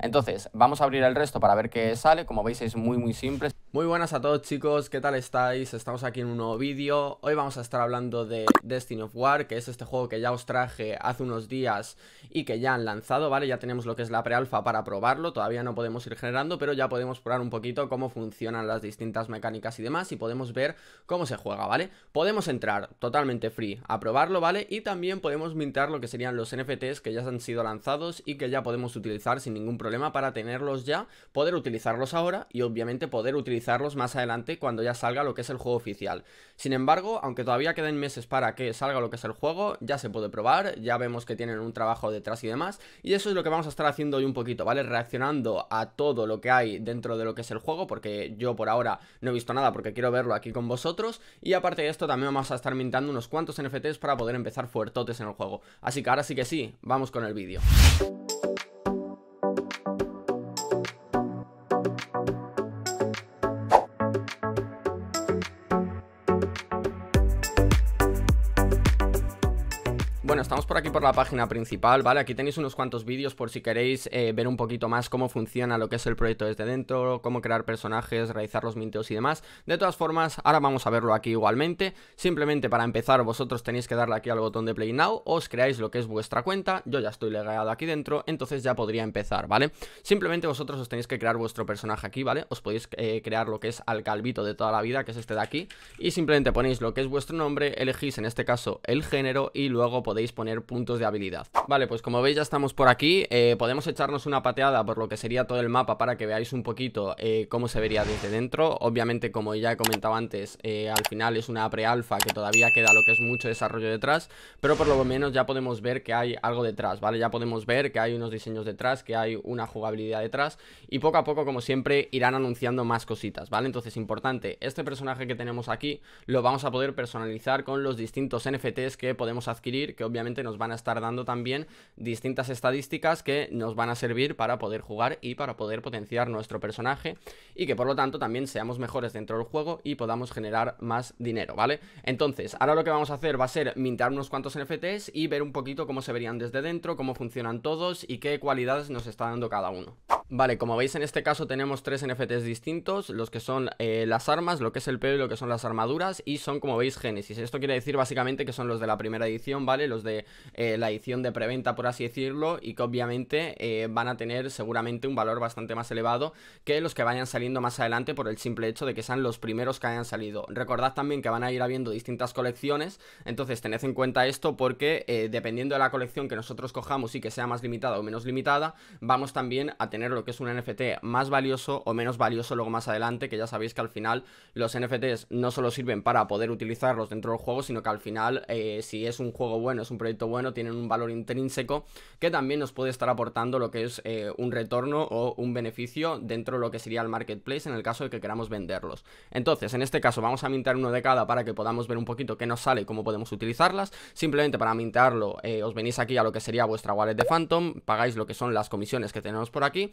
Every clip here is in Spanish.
Entonces, vamos a abrir el resto para ver qué sale. Como veis es muy muy simple. Muy buenas a todos chicos, ¿qué tal estáis? Estamos aquí en un nuevo vídeo, hoy vamos a estar hablando de Destiny of War, que es este juego que ya os traje hace unos días y que ya han lanzado, ¿vale? Ya tenemos lo que es la prealfa para probarlo, todavía no podemos ir generando, pero ya podemos probar un poquito cómo funcionan las distintas mecánicas y demás y podemos ver cómo se juega, ¿vale? Podemos entrar totalmente free a probarlo, ¿vale? Y también podemos mintar lo que serían los NFTs que ya han sido lanzados y que ya podemos utilizar sin ningún problema para tenerlos ya, poder utilizarlos ahora y obviamente poder utilizar más adelante cuando ya salga lo que es el juego oficial. Sin embargo, aunque todavía queden meses para que salga lo que es el juego, ya se puede probar, ya vemos que tienen un trabajo detrás y demás, y eso es lo que vamos a estar haciendo hoy un poquito, ¿vale? Reaccionando a todo lo que hay dentro de lo que es el juego, porque yo por ahora no he visto nada porque quiero verlo aquí con vosotros, y aparte de esto también vamos a estar mintando unos cuantos NFTs para poder empezar fuertotes en el juego. Así que ahora sí que sí, vamos con el vídeo. estamos por aquí por la página principal, ¿vale? Aquí tenéis unos cuantos vídeos por si queréis eh, ver un poquito más cómo funciona lo que es el proyecto desde dentro, cómo crear personajes, realizar los minteos y demás. De todas formas, ahora vamos a verlo aquí igualmente. Simplemente para empezar, vosotros tenéis que darle aquí al botón de Play Now, os creáis lo que es vuestra cuenta, yo ya estoy legado aquí dentro, entonces ya podría empezar, ¿vale? Simplemente vosotros os tenéis que crear vuestro personaje aquí, ¿vale? Os podéis eh, crear lo que es al calvito de toda la vida, que es este de aquí, y simplemente ponéis lo que es vuestro nombre, elegís en este caso el género y luego podéis poner puntos de habilidad Vale, pues como veis ya estamos por aquí eh, Podemos echarnos una pateada por lo que sería todo el mapa Para que veáis un poquito eh, cómo se vería desde dentro Obviamente, como ya he comentado antes eh, Al final es una pre-alfa que todavía queda lo que es mucho desarrollo detrás Pero por lo menos ya podemos ver que hay algo detrás, ¿vale? Ya podemos ver que hay unos diseños detrás Que hay una jugabilidad detrás Y poco a poco, como siempre, irán anunciando más cositas, ¿vale? Entonces, importante, este personaje que tenemos aquí Lo vamos a poder personalizar con los distintos NFTs que podemos adquirir Que obviamente nos van a estar dando también distintas estadísticas que nos van a servir para poder jugar y para poder potenciar nuestro personaje y que por lo tanto también seamos mejores dentro del juego y podamos generar más dinero, ¿vale? Entonces, ahora lo que vamos a hacer va a ser mintar unos cuantos NFTs y ver un poquito cómo se verían desde dentro, cómo funcionan todos y qué cualidades nos está dando cada uno. Vale, como veis en este caso tenemos tres NFTs distintos, los que son eh, las armas, lo que es el pelo y lo que son las armaduras, y son como veis Génesis. Esto quiere decir básicamente que son los de la primera edición, ¿vale? Los de eh, la edición de preventa, por así decirlo, y que obviamente eh, van a tener seguramente un valor bastante más elevado que los que vayan saliendo más adelante por el simple hecho de que sean los primeros que hayan salido. Recordad también que van a ir habiendo distintas colecciones, entonces tened en cuenta esto porque dependiendo de la colección que nosotros cojamos y que sea más limitada o menos limitada, vamos también a tener lo que es un NFT más valioso o menos valioso luego más adelante, que ya sabéis que al final los NFTs no solo sirven para poder utilizarlos dentro del juego, sino que al final eh, si es un juego bueno, es un proyecto bueno, tienen un valor intrínseco que también nos puede estar aportando lo que es eh, un retorno o un beneficio dentro de lo que sería el marketplace en el caso de que queramos venderlos. Entonces, en este caso vamos a mintar uno de cada para que podamos ver un poquito qué nos sale y cómo podemos utilizarlas. Simplemente para mintarlo eh, os venís aquí a lo que sería vuestra wallet de Phantom, pagáis lo que son las comisiones que tenemos por aquí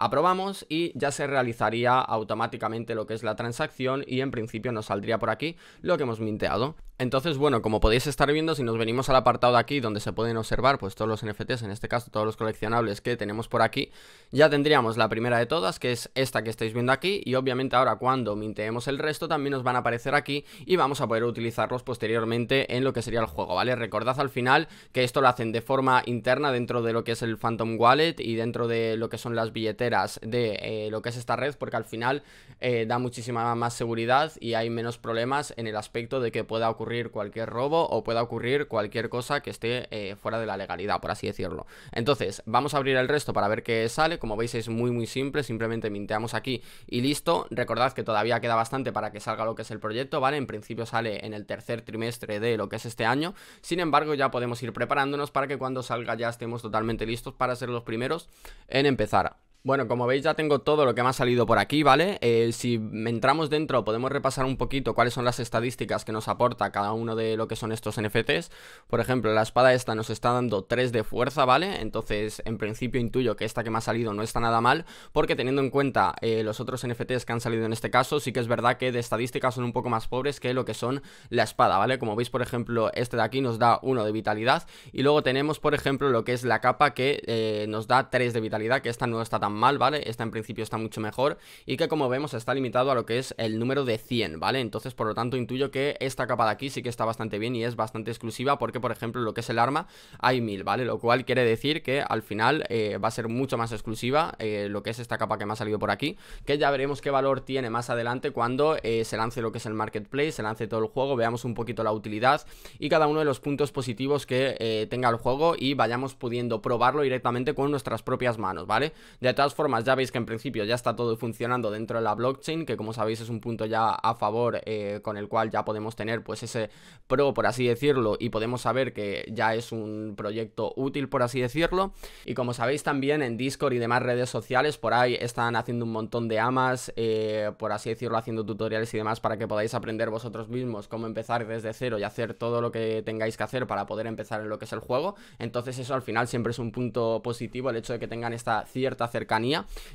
Aprobamos y ya se realizaría automáticamente lo que es la transacción y en principio nos saldría por aquí lo que hemos minteado. Entonces, bueno, como podéis estar viendo, si nos venimos al apartado de aquí donde se pueden observar pues todos los NFTs, en este caso todos los coleccionables que tenemos por aquí, ya tendríamos la primera de todas, que es esta que estáis viendo aquí, y obviamente ahora cuando minteemos el resto también nos van a aparecer aquí y vamos a poder utilizarlos posteriormente en lo que sería el juego, ¿vale? Recordad al final que esto lo hacen de forma interna dentro de lo que es el Phantom Wallet y dentro de lo que son las billeteras de eh, lo que es esta red porque al final eh, da muchísima más seguridad y hay menos problemas en el aspecto de que pueda ocurrir cualquier robo o pueda ocurrir cualquier cosa que esté eh, fuera de la legalidad, por así decirlo. Entonces, vamos a abrir el resto para ver qué sale. Como veis es muy muy simple, simplemente minteamos aquí y listo. Recordad que todavía queda bastante para que salga lo que es el proyecto, ¿vale? En principio sale en el tercer trimestre de lo que es este año. Sin embargo, ya podemos ir preparándonos para que cuando salga ya estemos totalmente listos para ser los primeros en empezar. Bueno, como veis ya tengo todo lo que me ha salido por aquí, ¿vale? Eh, si entramos dentro podemos repasar un poquito cuáles son las estadísticas que nos aporta cada uno de lo que son estos NFTs. Por ejemplo, la espada esta nos está dando 3 de fuerza, ¿vale? Entonces, en principio intuyo que esta que me ha salido no está nada mal, porque teniendo en cuenta eh, los otros NFTs que han salido en este caso, sí que es verdad que de estadísticas son un poco más pobres que lo que son la espada, ¿vale? Como veis, por ejemplo, este de aquí nos da 1 de vitalidad y luego tenemos, por ejemplo, lo que es la capa que eh, nos da 3 de vitalidad, que esta no está tan mal, ¿vale? Esta en principio está mucho mejor y que como vemos está limitado a lo que es el número de 100, ¿vale? Entonces por lo tanto intuyo que esta capa de aquí sí que está bastante bien y es bastante exclusiva porque por ejemplo lo que es el arma hay 1000, ¿vale? Lo cual quiere decir que al final eh, va a ser mucho más exclusiva eh, lo que es esta capa que me ha salido por aquí, que ya veremos qué valor tiene más adelante cuando eh, se lance lo que es el marketplace, se lance todo el juego, veamos un poquito la utilidad y cada uno de los puntos positivos que tenga el juego y vayamos pudiendo probarlo directamente con nuestras propias manos, ¿vale? todas formas, ya veis que en principio ya está todo funcionando dentro de la blockchain, que como sabéis es un punto ya a favor eh, con el cual ya podemos tener pues ese pro, por así decirlo, y podemos saber que ya es un proyecto útil, por así decirlo. Y como sabéis también en Discord y demás redes sociales, por ahí están haciendo un montón de amas, eh, por así decirlo, haciendo tutoriales y demás para que podáis aprender vosotros mismos cómo empezar desde cero y hacer todo lo que tengáis que hacer para poder empezar en lo que es el juego. Entonces eso al final siempre es un punto positivo, el hecho de que tengan esta cierta cercanía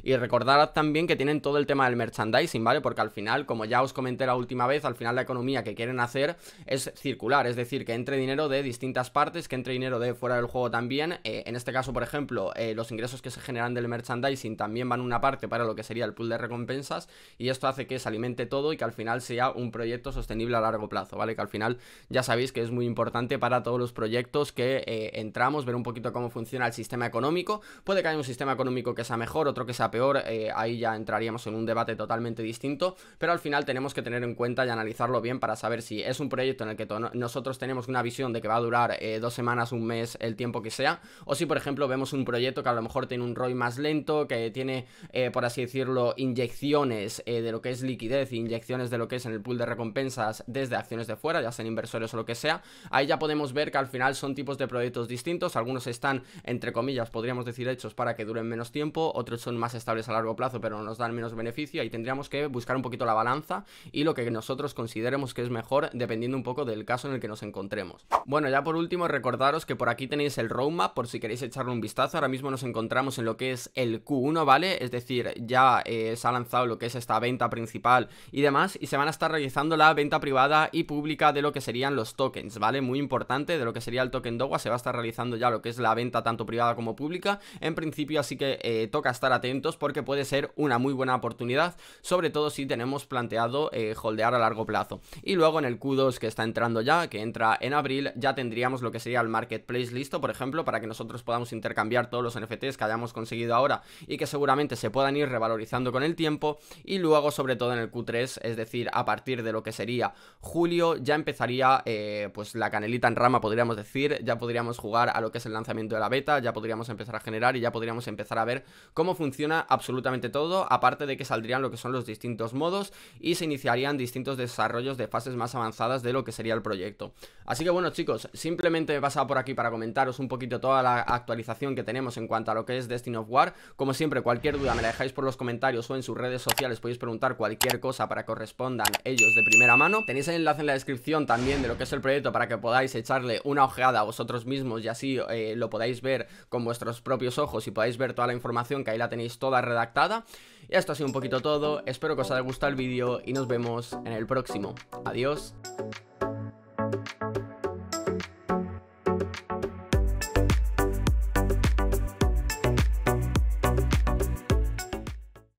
y recordar también que tienen todo el tema del merchandising, ¿vale? Porque al final, como ya os comenté la última vez, al final la economía que quieren hacer es circular, es decir, que entre dinero de distintas partes, que entre dinero de fuera del juego también. Eh, en este caso, por ejemplo, eh, los ingresos que se generan del merchandising también van una parte para lo que sería el pool de recompensas y esto hace que se alimente todo y que al final sea un proyecto sostenible a largo plazo, ¿vale? Que al final ya sabéis que es muy importante para todos los proyectos que eh, entramos, ver un poquito cómo funciona el sistema económico. Puede que haya un sistema económico que sea mejor, otro que sea peor, eh, ahí ya entraríamos en un debate totalmente distinto, pero al final tenemos que tener en cuenta y analizarlo bien para saber si es un proyecto en el que nosotros tenemos una visión de que va a durar eh, dos semanas, un mes, el tiempo que sea, o si por ejemplo vemos un proyecto que a lo mejor tiene un ROI más lento, que tiene, eh, por así decirlo, inyecciones de lo que es liquidez, inyecciones de lo que es en el pool de recompensas desde acciones de fuera, ya sean inversores o lo que sea, ahí ya podemos ver que al final son tipos de proyectos distintos, algunos están, entre comillas, podríamos decir hechos para que duren menos tiempo, otros son más estables a largo plazo, pero nos dan menos beneficio. Ahí tendríamos que buscar un poquito la balanza y lo que nosotros consideremos que es mejor, dependiendo un poco del caso en el que nos encontremos. Bueno, ya por último, recordaros que por aquí tenéis el roadmap, por si queréis echarle un vistazo. Ahora mismo nos encontramos en lo que es el Q1, ¿vale? Es decir, ya eh, se ha lanzado lo que es esta venta principal y demás, y se van a estar realizando la venta privada y pública de lo que serían los tokens, ¿vale? Muy importante, de lo que sería el token DOGA. se va a estar realizando ya lo que es la venta tanto privada como pública. En principio, así que eh, a estar atentos porque puede ser una muy buena oportunidad, sobre todo si tenemos planteado eh, holdear a largo plazo. Y luego en el Q2 que está entrando ya, que entra en abril, ya tendríamos lo que sería el marketplace listo, por ejemplo, para que nosotros podamos intercambiar todos los NFTs que hayamos conseguido ahora y que seguramente se puedan ir revalorizando con el tiempo. Y luego, sobre todo en el Q3, es decir, a partir de lo que sería julio, ya empezaría eh, pues la canelita en rama, podríamos decir, ya podríamos jugar a lo que es el lanzamiento de la beta, ya podríamos empezar a generar y ya podríamos empezar a ver cómo funciona absolutamente todo, aparte de que saldrían lo que son los distintos modos y se iniciarían distintos desarrollos de fases más avanzadas de lo que sería el proyecto. Así que bueno chicos, simplemente he pasado por aquí para comentaros un poquito toda la actualización que tenemos en cuanto a lo que es Destiny of War. Como siempre, cualquier duda me la dejáis por los comentarios o en sus redes sociales, podéis preguntar cualquier cosa para que os respondan ellos de primera mano. Tenéis el enlace en la descripción también de lo que es el proyecto para que podáis echarle una ojeada a vosotros mismos y así eh, lo podáis ver con vuestros propios ojos y podáis ver toda la información que ahí la tenéis toda redactada. Y esto ha sido un poquito todo, espero que os haya gustado el vídeo y nos vemos en el próximo. Adiós.